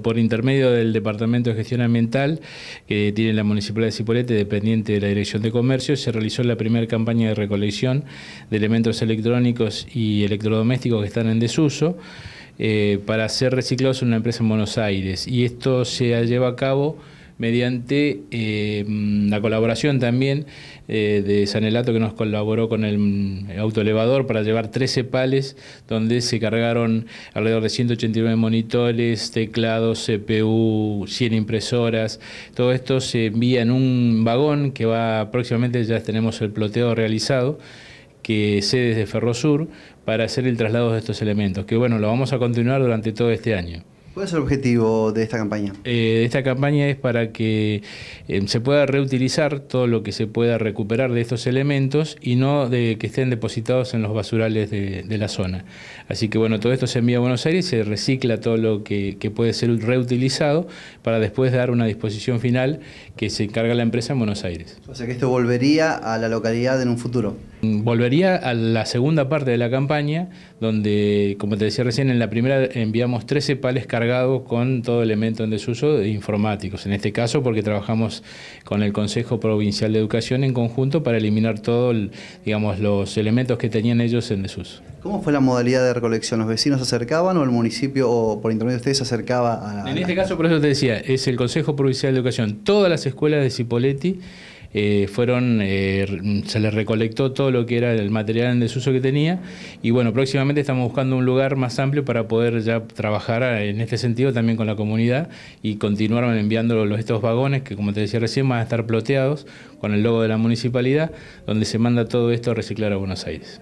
Por intermedio del Departamento de Gestión Ambiental, que tiene la Municipalidad de Cipolete, dependiente de la Dirección de Comercio, se realizó la primera campaña de recolección de elementos electrónicos y electrodomésticos que están en desuso eh, para ser reciclados en una empresa en Buenos Aires. Y esto se lleva a cabo mediante eh, la colaboración también eh, de Sanelato que nos colaboró con el, autoelevador para llevar 13 pales donde se cargaron alrededor de 189 monitores, teclados, CPU, 100 impresoras. Todo esto se envía en un vagón que va próximamente, ya tenemos el ploteo realizado que sede desde Ferrosur para hacer el traslado de estos elementos, que bueno, lo vamos a continuar durante todo este año. ¿Cuál es el objetivo de esta campaña? Eh, esta campaña es para que eh, se pueda reutilizar todo lo que se pueda recuperar de estos elementos y no de que estén depositados en los basurales de, la zona. Así que bueno, todo esto se envía a Buenos Aires, se recicla todo lo que, que, puede ser reutilizado para después dar una disposición final que se encarga la empresa en Buenos Aires. O sea que esto volvería a la localidad en un futuro. Volvería a la segunda parte de la campaña, donde, como te decía recién, en la primera enviamos 13 pales cargados con todo elemento en desuso de informáticos. En este caso, porque trabajamos con el Consejo Provincial de Educación en conjunto para eliminar todos digamos, los elementos que tenían ellos en desuso. ¿Cómo fue la modalidad de recolección? ¿Los vecinos se acercaban o el municipio o por intermedio de ustedes se acercaba a.? en este caso, por eso te decía, es el Consejo Provincial de Educación. Todas las escuelas de Cipoletti eh, fueron, eh, se les recolectó todo lo que era el material en desuso que tenía y bueno, próximamente estamos buscando un lugar más amplio para poder ya trabajar eh, en este sentido también con la comunidad y continuar enviando estos vagones que como te decía recién van a estar ploteados con el logo de la municipalidad, donde se manda todo esto a reciclar a Buenos Aires.